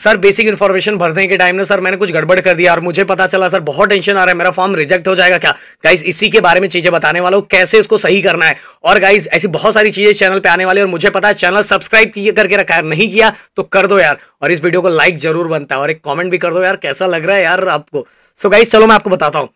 sir basic information भरने के time ने सर मैंने कुछ गड़बड़ कर दिया और मुझे पता चला सर बहुत टेंशन आ रहा है मेरा फॉर्म रिजेक्ट हो जाएगा क्या गाइज इसी के बारे में चीजें बताने वाला हूँ कैसे इसको सही करना है और गाइज ऐसी बहुत सारी चीजें चैनल पे आने वाली और मुझे पता है चैनल सब्सक्राइब किए करके रखा है नहीं किया तो कर दो यार और इस वीडियो को लाइक जरूर बनता है और एक कॉमेंट भी कर दो यार कैसा लग रहा है यार आपको सो गाइज चलो मैं आपको बताता हूँ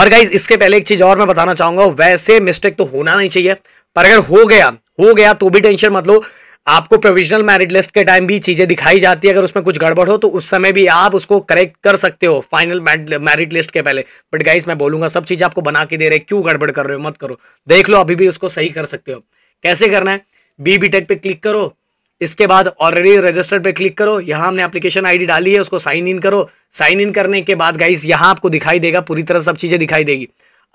और गाइज इसके पहले एक चीज और मैं बताना चाहूंगा वैसे मिस्टेक तो होना नहीं चाहिए पर अगर हो गया हो गया तो भी टेंशन मतलब आपको प्रोविजनल मैरिट लिस्ट के टाइम भी चीज़ें दिखाई जाती है अगर उसमें कुछ गड़बड़ हो तो उस समय भी आप उसको करेक्ट कर सकते हो फाइनल मैरिट लिस्ट के पहले बट गाइज मैं बोलूंगा सब चीज़ आपको बना के दे रहे क्यों गड़बड़ कर रहे हो मत करो देख लो अभी भी उसको सही कर सकते हो कैसे करना है बी बी टेक पे क्लिक करो इसके बाद ऑलरेडी रजिस्टर्ड पे क्लिक करो यहाँ हमने एप्लीकेशन आईडी डाली है उसको साइन इन करो साइन इन करने के बाद गाइस यहाँ आपको दिखाई देगा पूरी तरह सब चीज़ें दिखाई देगी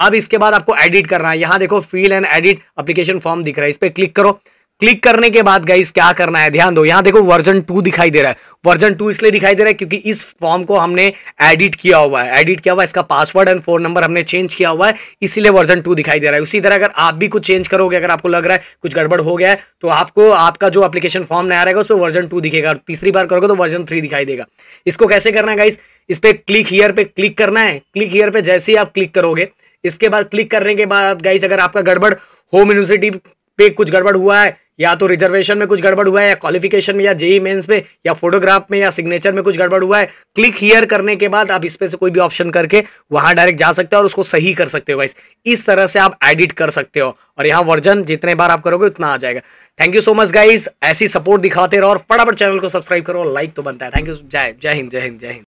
अब इसके बाद आपको एडिट करना है यहाँ देखो fill and edit application form दिख रहा है इस पर क्लिक करो क्लिक करने के बाद गाइस क्या करना है ध्यान दो यहाँ देखो वर्जन टू दिखाई दे रहा है वर्जन टू इसलिए दिखाई दे रहा है क्योंकि इस फॉर्म को हमने एडिट किया हुआ है एडिट किया हुआ है इसका पासवर्ड एंड फोन नंबर हमने चेंज किया हुआ है इसीलिए वर्जन टू दिखाई दे रहा है उसी तरह अगर आप भी कुछ चेंज करोगे अगर आपको लग रहा है कुछ गड़बड़ हो गया है तो आपको आपका जो अपलीकेशन फॉर्म नया रहेगा उस पर वर्जन टू दिखेगा और तीसरी बार करोगे तो वर्जन थ्री दिखाई देगा इसको कैसे करना है गाइस इस पर क्लिक हीयर पे क्लिक करना है क्लिक हीयर पे जैसे ही आप क्लिक करोगे इसके बाद क्लिक करने के बाद गाइस अगर आपका गड़बड़ होम यूनिवर्सिटी पे कुछ गड़बड़ हुआ है या तो रिजर्वेशन में कुछ गड़बड़ हुआ है या क्वालिफिकेशन में या जेई मेंस में या फोटोग्राफ में या सिग्नेचर में कुछ गड़बड़ हुआ है क्लिक हियर करने के बाद आप इसमें से कोई भी ऑप्शन करके वहां डायरेक्ट जा सकते हो और उसको सही कर सकते हो गाइस इस तरह से आप एडिट कर सकते हो और यहाँ वर्जन जितने बार आप करोगे उतना आ जाएगा thank you so much guys ऐसी सपोर्ट दिखाते रहो और फटाफट चैनल को सब्सक्राइब करो लाइक तो बनता है थैंक यू जय जय हिंद जय हिंद जय हिंद